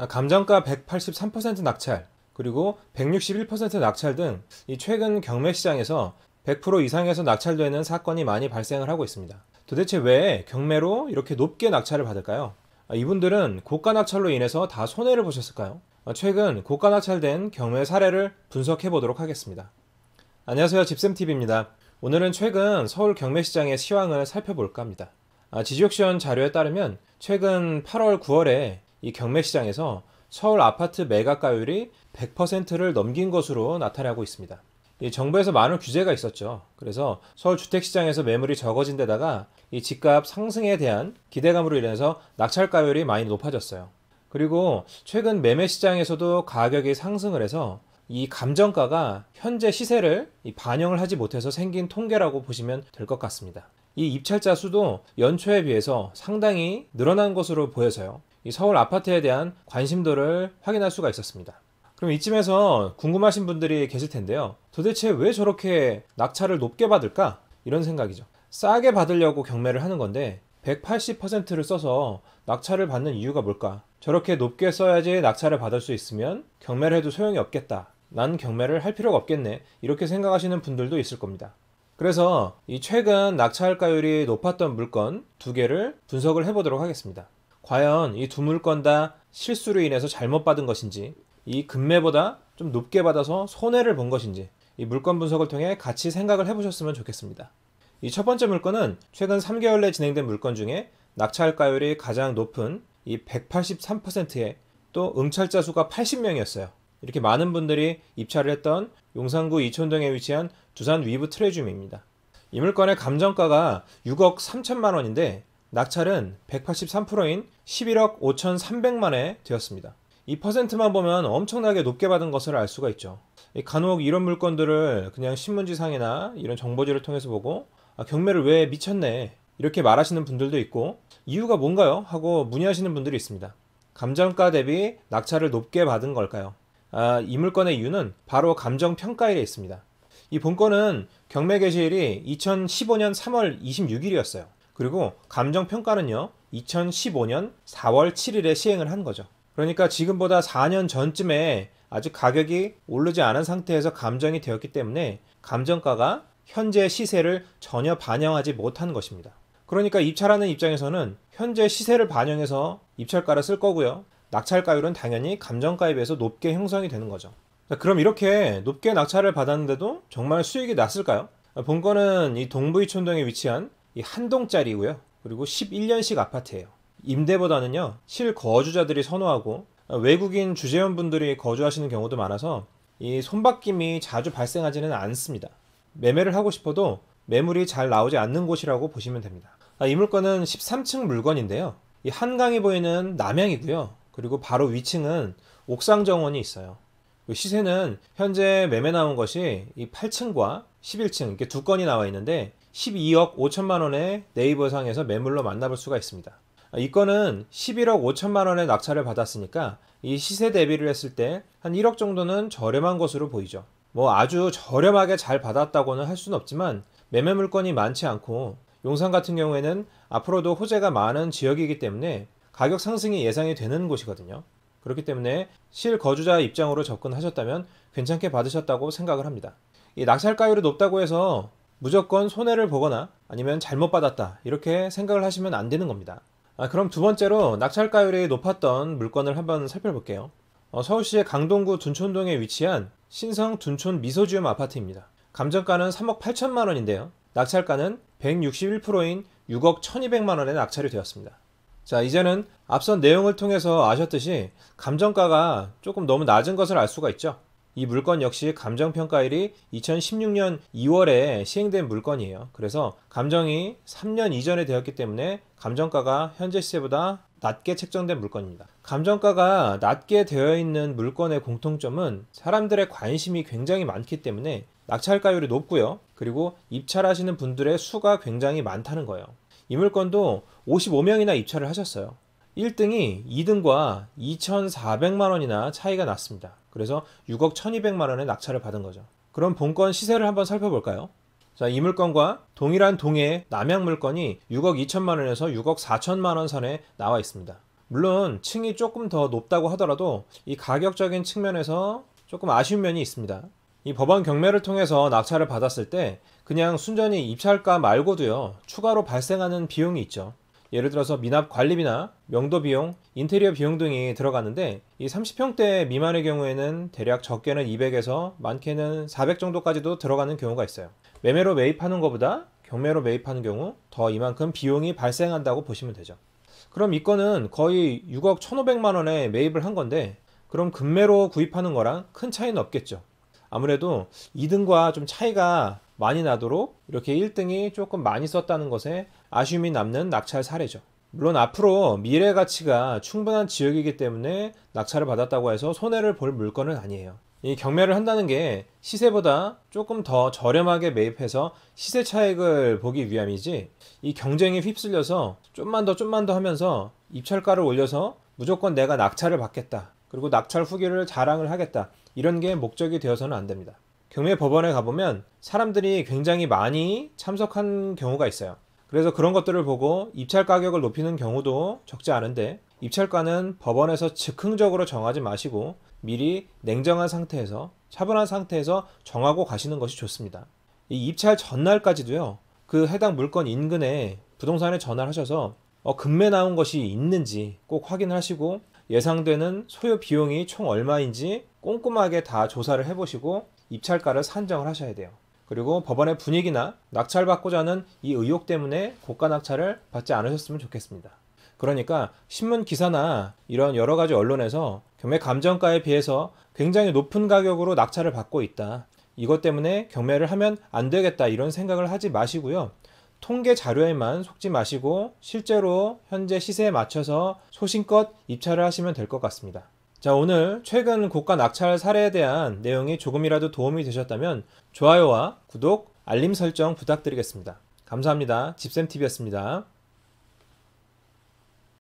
아, 감정가 183% 낙찰, 그리고 161% 낙찰 등이 최근 경매 시장에서 100% 이상에서 낙찰되는 사건이 많이 발생을 하고 있습니다. 도대체 왜 경매로 이렇게 높게 낙찰을 받을까요? 아, 이분들은 고가 낙찰로 인해서 다 손해를 보셨을까요? 아, 최근 고가 낙찰된 경매 사례를 분석해 보도록 하겠습니다. 안녕하세요. 집쌤TV입니다. 오늘은 최근 서울 경매시장의 시황을 살펴볼까 합니다. 지지옥시연 자료에 따르면 최근 8월, 9월에 이 경매 시장에서 서울 아파트 매각가율이 100%를 넘긴 것으로 나타나고 있습니다. 정부에서 많은 규제가 있었죠. 그래서 서울 주택시장에서 매물이 적어진 데다가 이 집값 상승에 대한 기대감으로 인해서 낙찰가율이 많이 높아졌어요. 그리고 최근 매매 시장에서도 가격이 상승을 해서 이 감정가가 현재 시세를 반영을 하지 못해서 생긴 통계라고 보시면 될 것 같습니다. 이 입찰자 수도 연초에 비해서 상당히 늘어난 것으로 보여서요. 이 서울 아파트에 대한 관심도를 확인할 수가 있었습니다. 그럼 이쯤에서 궁금하신 분들이 계실 텐데요. 도대체 왜 저렇게 낙찰을 높게 받을까? 이런 생각이죠. 싸게 받으려고 경매를 하는 건데 180%를 써서 낙찰을 받는 이유가 뭘까? 저렇게 높게 써야지 낙찰을 받을 수 있으면 경매를 해도 소용이 없겠다. 난 경매를 할 필요가 없겠네. 이렇게 생각하시는 분들도 있을 겁니다. 그래서 이 최근 낙찰가율이 높았던 물건 두 개를 분석을 해보도록 하겠습니다. 과연 이 두 물건 다 실수로 인해서 잘못 받은 것인지 이 금매보다 좀 높게 받아서 손해를 본 것인지 이 물건 분석을 통해 같이 생각을 해보셨으면 좋겠습니다. 이 첫 번째 물건은 최근 3개월 내 진행된 물건 중에 낙찰가율이 가장 높은 이 183%에 또응찰자 수가 80명이었어요. 이렇게 많은 분들이 입찰을 했던 용산구 이촌동에 위치한 두산 위브 트레줌입니다. 이 물건의 감정가가 6억 3천만 원인데 낙찰은 183%인 11억 5,300만에 되었습니다. 이 퍼센트만 보면 엄청나게 높게 받은 것을 알 수가 있죠. 간혹 이런 물건들을 그냥 신문지상이나 이런 정보지를 통해서 보고 아, 경매를 왜 미쳤네 이렇게 말하시는 분들도 있고 이유가 뭔가요? 하고 문의하시는 분들이 있습니다. 감정가 대비 낙찰을 높게 받은 걸까요? 아, 이 물건의 이유는 바로 감정평가일에 있습니다. 이 본건은 경매 개시일이 2015년 3월 26일이었어요. 그리고 감정 평가는요. 2015년 4월 7일에 시행을 한 거죠. 그러니까 지금보다 4년 전쯤에 아직 가격이 오르지 않은 상태에서 감정이 되었기 때문에 감정가가 현재 시세를 전혀 반영하지 못한 것입니다. 그러니까 입찰하는 입장에서는 현재 시세를 반영해서 입찰가를 쓸 거고요. 낙찰가율은 당연히 감정가에 비해서 높게 형성이 되는 거죠. 자, 그럼 이렇게 높게 낙찰을 받았는데도 정말 수익이 났을까요? 본건은 이 동부이촌동에 위치한 이한 동짜리고요. 그리고 11년식 아파트예요. 임대보다는요, 실거주자들이 선호하고 아, 외국인 주재원분들이 거주하시는 경우도 많아서 이 손바뀜이 자주 발생하지는 않습니다. 매매를 하고 싶어도 매물이 잘 나오지 않는 곳이라고 보시면 됩니다. 아, 이 물건은 13층 물건인데요. 이 한강이 보이는 남향이고요. 그리고 바로 위층은 옥상 정원이 있어요. 그 시세는 현재 매매 나온 것이 이 8층과 11층 이렇게 두 건이 나와 있는데 12억 5천만 원의 네이버상에서 매물로 만나볼 수가 있습니다. 이 건은 11억 5천만 원의 낙찰을 받았으니까 이 시세 대비를 했을 때 한 1억 정도는 저렴한 것으로 보이죠. 뭐 아주 저렴하게 잘 받았다고는 할 수는 없지만 매매 물건이 많지 않고 용산 같은 경우에는 앞으로도 호재가 많은 지역이기 때문에 가격 상승이 예상이 되는 곳이거든요. 그렇기 때문에 실거주자 입장으로 접근하셨다면 괜찮게 받으셨다고 생각을 합니다. 이 낙찰가율이 높다고 해서 무조건 손해를 보거나 아니면 잘못 받았다 이렇게 생각을 하시면 안 되는 겁니다. 아, 그럼 두 번째로 낙찰가율이 높았던 물건을 한번 살펴볼게요. 어, 서울시의 강동구 둔촌동에 위치한 신성 둔촌 미소지움 아파트입니다. 감정가는 3억 8천만 원인데요. 낙찰가는 161%인 6억 1200만 원에 낙찰이 되었습니다. 자, 이제는 앞선 내용을 통해서 아셨듯이 감정가가 조금 너무 낮은 것을 알 수가 있죠. 이 물건 역시 감정평가일이 2016년 2월에 시행된 물건이에요. 그래서 감정이 3년 이전에 되었기 때문에 감정가가 현재 시세보다 낮게 책정된 물건입니다. 감정가가 낮게 되어 있는 물건의 공통점은 사람들의 관심이 굉장히 많기 때문에 낙찰가율이 높고요. 그리고 입찰하시는 분들의 수가 굉장히 많다는 거예요. 이 물건도 55명이나 입찰을 하셨어요. 1등이 2등과 2,400만 원이나 차이가 났습니다. 그래서 6억 1,200만 원의 낙찰을 받은 거죠. 그럼 본건 시세를 한번 살펴볼까요? 자, 이 물건과 동일한 동해 남양 물건이 6억 2천만 원에서 6억 4천만 원 선에 나와 있습니다. 물론 층이 조금 더 높다고 하더라도 이 가격적인 측면에서 조금 아쉬운 면이 있습니다. 이 법원 경매를 통해서 낙찰을 받았을 때 그냥 순전히 입찰가 말고도요 추가로 발생하는 비용이 있죠. 예를 들어서 미납 관리비나 명도 비용, 인테리어 비용 등이 들어가는데 이 30평대 미만의 경우에는 대략 적게는 200에서 많게는 400 정도까지도 들어가는 경우가 있어요. 매매로 매입하는 것보다 경매로 매입하는 경우 더 이만큼 비용이 발생한다고 보시면 되죠. 그럼 이 건은 거의 6억 1,500만 원에 매입을 한 건데 그럼 금매로 구입하는 거랑 큰 차이는 없겠죠. 아무래도 2등과 좀 차이가 많이 나도록 이렇게 1등이 조금 많이 썼다는 것에 아쉬움이 남는 낙찰 사례죠. 물론 앞으로 미래 가치가 충분한 지역이기 때문에 낙찰을 받았다고 해서 손해를 볼 물건은 아니에요. 이 경매를 한다는 게 시세보다 조금 더 저렴하게 매입해서 시세 차익을 보기 위함이지 이 경쟁이 휩쓸려서 좀만 더 좀만 더 하면서 입찰가를 올려서 무조건 내가 낙찰을 받겠다 그리고 낙찰 후기를 자랑을 하겠다 이런 게 목적이 되어서는 안 됩니다. 경매 법원에 가보면 사람들이 굉장히 많이 참석한 경우가 있어요. 그래서 그런 것들을 보고 입찰 가격을 높이는 경우도 적지 않은데 입찰가는 법원에서 즉흥적으로 정하지 마시고 미리 냉정한 상태에서 차분한 상태에서 정하고 가시는 것이 좋습니다. 이 입찰 전날까지도요. 그 해당 물건 인근에 부동산에 전화를 하셔서 어, 금매 나온 것이 있는지 꼭 확인하시고 예상되는 소요 비용이 총 얼마인지 꼼꼼하게 다 조사를 해보시고 입찰가를 산정을 하셔야 돼요. 그리고 법원의 분위기나 낙찰받고자 하는 이 의혹 때문에 고가 낙찰을 받지 않으셨으면 좋겠습니다. 그러니까 신문 기사나 이런 여러 가지 언론에서 경매 감정가에 비해서 굉장히 높은 가격으로 낙찰을 받고 있다. 이것 때문에 경매를 하면 안 되겠다 이런 생각을 하지 마시고요. 통계 자료에만 속지 마시고 실제로 현재 시세에 맞춰서 소신껏 입찰을 하시면 될 것 같습니다. 자, 오늘 최근 고가 낙찰 사례에 대한 내용이 조금이라도 도움이 되셨다면 좋아요와 구독, 알림 설정 부탁드리겠습니다. 감사합니다. 집쌤TV였습니다.